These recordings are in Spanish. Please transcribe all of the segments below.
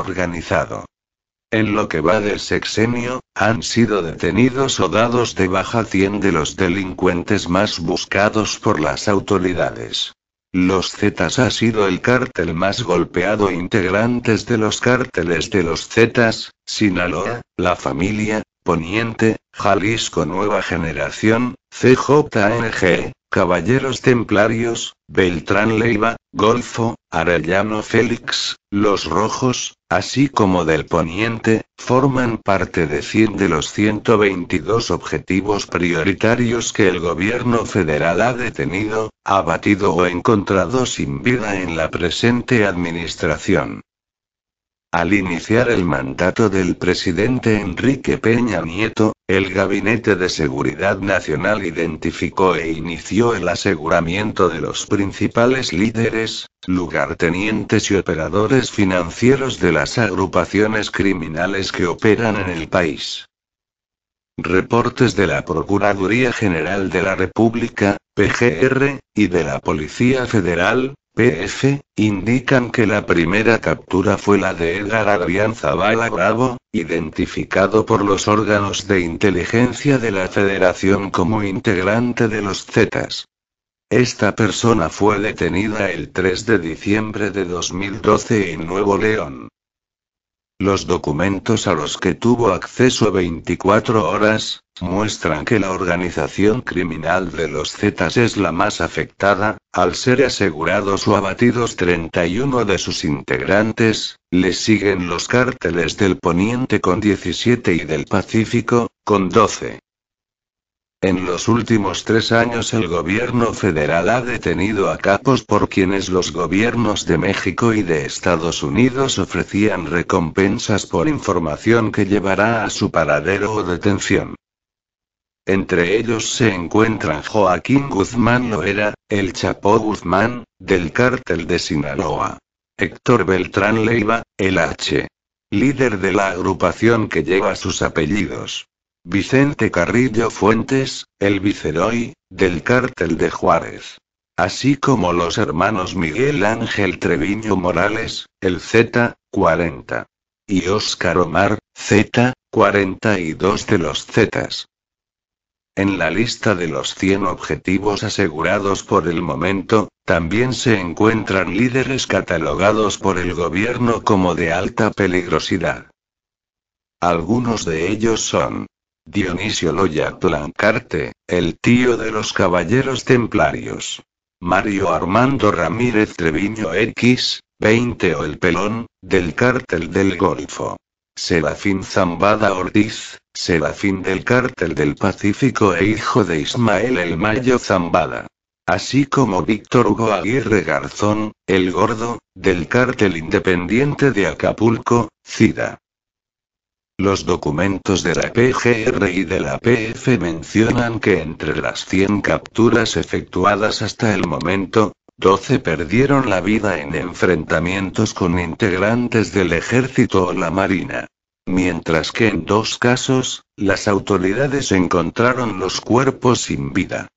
organizado. En lo que va del sexenio, han sido detenidos o dados de baja 100 de los delincuentes más buscados por las autoridades. Los Zetas ha sido el cártel más golpeado. Integrantes de los cárteles de los Zetas, Sinaloa, La Familia, Poniente, Jalisco Nueva Generación, CJNG, Caballeros Templarios, Beltrán Leiva, Golfo, Arellano Félix, Los Rojos, así como del Poniente, forman parte de 100 de los 122 objetivos prioritarios que el gobierno federal ha detenido, abatido o encontrado sin vida en la presente administración. Al iniciar el mandato del presidente Enrique Peña Nieto, el Gabinete de Seguridad Nacional identificó e inició el aseguramiento de los principales líderes, lugartenientes y operadores financieros de las agrupaciones criminales que operan en el país. Reportes de la Procuraduría General de la República, PGR, y de la Policía Federal, Pf. indican que la primera captura fue la de Edgar Adrián Zavala Bravo, identificado por los órganos de inteligencia de la Federación como integrante de los Zetas. Esta persona fue detenida el 3 de diciembre de 2012 en Nuevo León. Los documentos a los que tuvo acceso 24 horas, muestran que la organización criminal de los Zetas es la más afectada, al ser asegurados o abatidos 31 de sus integrantes, le siguen los cárteles del Poniente con 17 y del Pacífico, con 12. En los últimos tres años el gobierno federal ha detenido a capos por quienes los gobiernos de México y de Estados Unidos ofrecían recompensas por información que llevará a su paradero o detención. Entre ellos se encuentran Joaquín Guzmán Loera, el Chapo Guzmán, del cártel de Sinaloa. Héctor Beltrán Leiva, el H. Líder de la agrupación que lleva sus apellidos. Vicente Carrillo Fuentes, el viceroy, del cártel de Juárez. Así como los hermanos Miguel Ángel Treviño Morales, el Z-40. Y Óscar Omar, Z-42 de los Zetas. En la lista de los 100 objetivos asegurados por el momento, también se encuentran líderes catalogados por el gobierno como de alta peligrosidad. Algunos de ellos son Dionisio Loya Tlancarte, el tío de los caballeros templarios. Mario Armando Ramírez Treviño X, 20 o el pelón, del cártel del Golfo. Serafín Zambada Ortiz, Serafín del cártel del Pacífico e hijo de Ismael el Mayo Zambada. Así como Víctor Hugo Aguirre Garzón, el gordo, del cártel independiente de Acapulco, CIDA. Los documentos de la PGR y de la PF mencionan que entre las 100 capturas efectuadas hasta el momento, 12 perdieron la vida en enfrentamientos con integrantes del ejército o la marina. Mientras que en dos casos, las autoridades encontraron los cuerpos sin vida.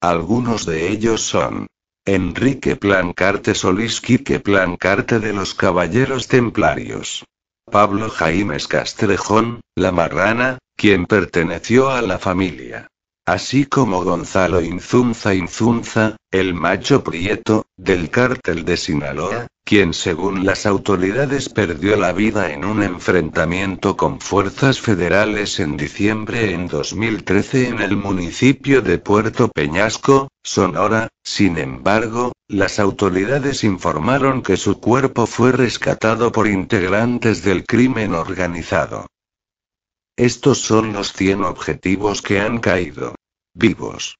Algunos de ellos son Enrique Plancarte Solís que Plancarte de los Caballeros Templarios. Pablo Jaimes Castrejón, la marrana, quien perteneció a la familia así como Gonzalo Inzunza Inzunza, el macho prieto, del cártel de Sinaloa, quien según las autoridades perdió la vida en un enfrentamiento con fuerzas federales en diciembre en 2013 en el municipio de Puerto Peñasco, Sonora, sin embargo, las autoridades informaron que su cuerpo fue rescatado por integrantes del crimen organizado. Estos son los 100 objetivos que han caído. Vivos.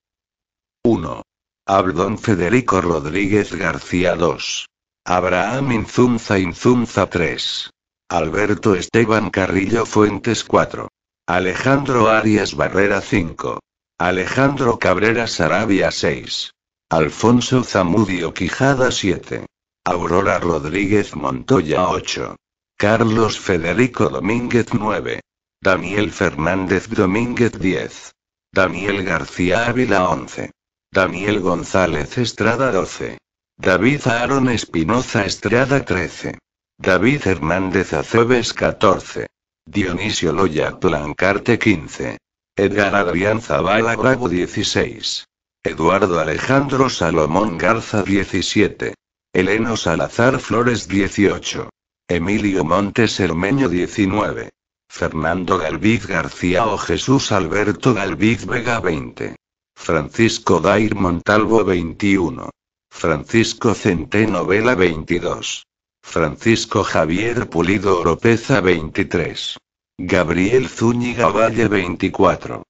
1. Abdón Federico Rodríguez García 2. Abraham Inzunza Inzunza 3. Alberto Esteban Carrillo Fuentes 4. Alejandro Arias Barrera 5. Alejandro Cabrera Sarabia 6. Alfonso Zamudio Quijada 7. Aurora Rodríguez Montoya 8. Carlos Federico Domínguez 9. Daniel Fernández Domínguez 10. Daniel García Ávila 11. Daniel González Estrada 12. David Aaron Espinoza Estrada 13. David Hernández Aceves 14. Dionisio Loya Plancarte 15. Edgar Adrián Zavala Bravo 16. Eduardo Alejandro Salomón Garza 17. Eleno Salazar Flores 18. Emilio Montes Hermeño 19. Fernando Galviz García o Jesús Alberto Galviz Vega 20. Francisco Dair Montalvo 21. Francisco Centeno Vela 22. Francisco Javier Pulido Oropeza 23. Gabriel Zúñiga Valle 24.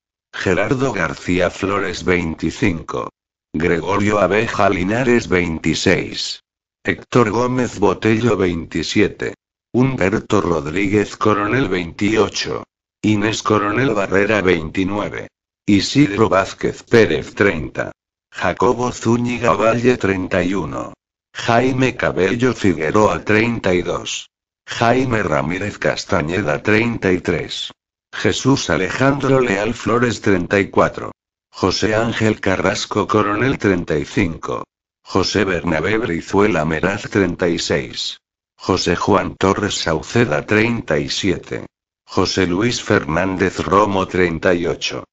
Gerardo García Flores 25. Gregorio Abeja Linares 26. Héctor Gómez Botello 27. Humberto Rodríguez Coronel 28. Inés Coronel Barrera 29. Isidro Vázquez Pérez 30. Jacobo Zúñiga Valle 31. Jaime Cabello Figueroa 32. Jaime Ramírez Castañeda 33. Jesús Alejandro Leal Flores 34. José Ángel Carrasco Coronel 35. José Bernabé Brizuela Meraz 36. José Juan Torres Sauceda 37. José Luis Fernández Romo 38.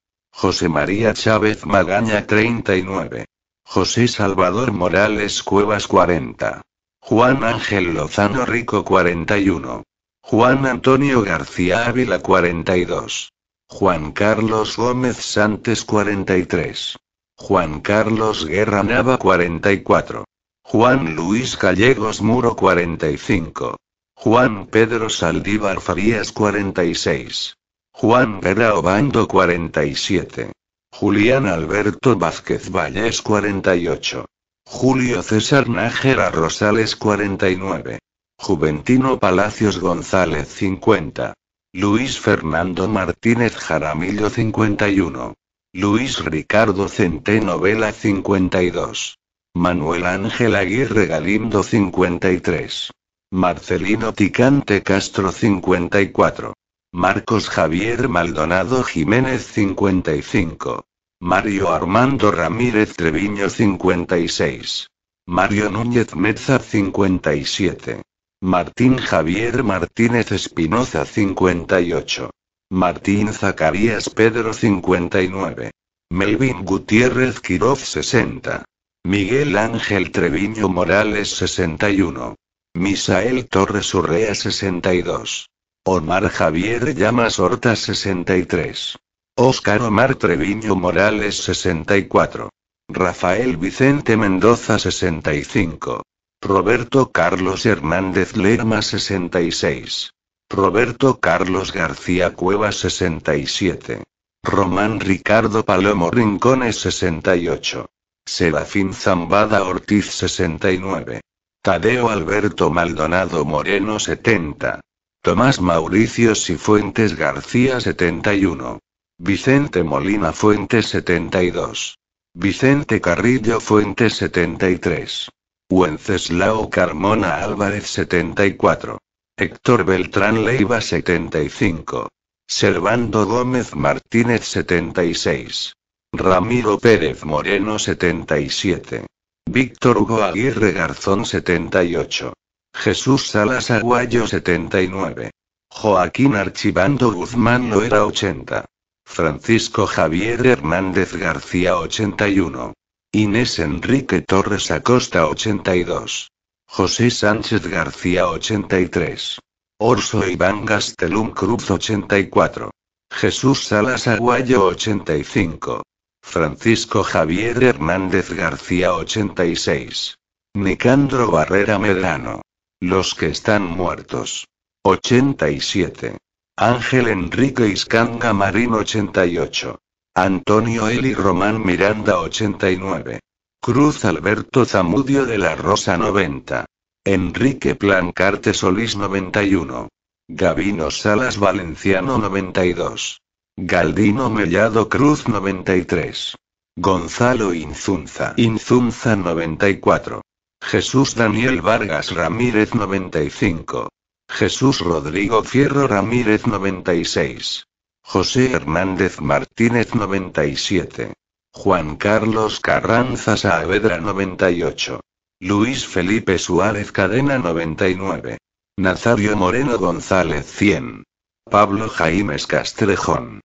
José María Chávez Magaña 39. José Salvador Morales Cuevas 40. Juan Ángel Lozano Rico 41. Juan Antonio García Ávila 42. Juan Carlos Gómez Santos 43. Juan Carlos Guerra Nava 44. Juan Luis Gallegos Muro 45. Juan Pedro Saldívar Farías 46. Juan Vera Obando 47. Julián Alberto Vázquez Valles 48. Julio César Nájera Rosales 49. Juventino Palacios González 50. Luis Fernando Martínez Jaramillo 51. Luis Ricardo Centeno Vela 52. Manuel Ángel Aguirre Galindo 53. Marcelino Ticante Castro 54. Marcos Javier Maldonado Jiménez 55. Mario Armando Ramírez Treviño 56. Mario Núñez Meza 57. Martín Javier Martínez Espinoza 58. Martín Zacarías Pedro 59. Melvin Gutiérrez Quiroz 60. Miguel Ángel Treviño Morales 61. Misael Torres Urrea 62. Omar Javier Llamas Horta 63. Óscar Omar Treviño Morales 64. Rafael Vicente Mendoza 65. Roberto Carlos Hernández Lerma 66. Roberto Carlos García Cueva 67. Román Ricardo Palomo Rincones 68. Serafín Zambada Ortiz 69. Tadeo Alberto Maldonado Moreno 70. Tomás Mauricio Cifuentes García 71. Vicente Molina Fuentes 72. Vicente Carrillo Fuentes 73. Wenceslao Carmona Álvarez 74. Héctor Beltrán Leiva 75. Servando Gómez Martínez 76. Ramiro Pérez Moreno 77. Víctor Hugo Aguirre Garzón 78. Jesús Salas Aguayo 79. Joaquín Archibando Guzmán Loera 80. Francisco Javier Hernández García 81. Inés Enrique Torres Acosta 82. José Sánchez García 83. Orso Iván Gastelum Cruz 84. Jesús Salas Aguayo 85. Francisco Javier Hernández García 86. Nicandro Barrera Medrano. Los que están muertos. 87. Ángel Enrique Iscanga Marín 88. Antonio Eli Román Miranda 89. Cruz Alberto Zamudio de la Rosa 90. Enrique Plancarte Solís 91. Gabino Salas Valenciano 92. Galdino Mellado Cruz 93. Gonzalo Inzunza. Inzunza 94. Jesús Daniel Vargas Ramírez 95. Jesús Rodrigo Fierro Ramírez 96. José Hernández Martínez 97. Juan Carlos Carranza Saavedra 98. Luis Felipe Suárez Cadena 99. Nazario Moreno González 100. Pablo Jaimes Castrejón.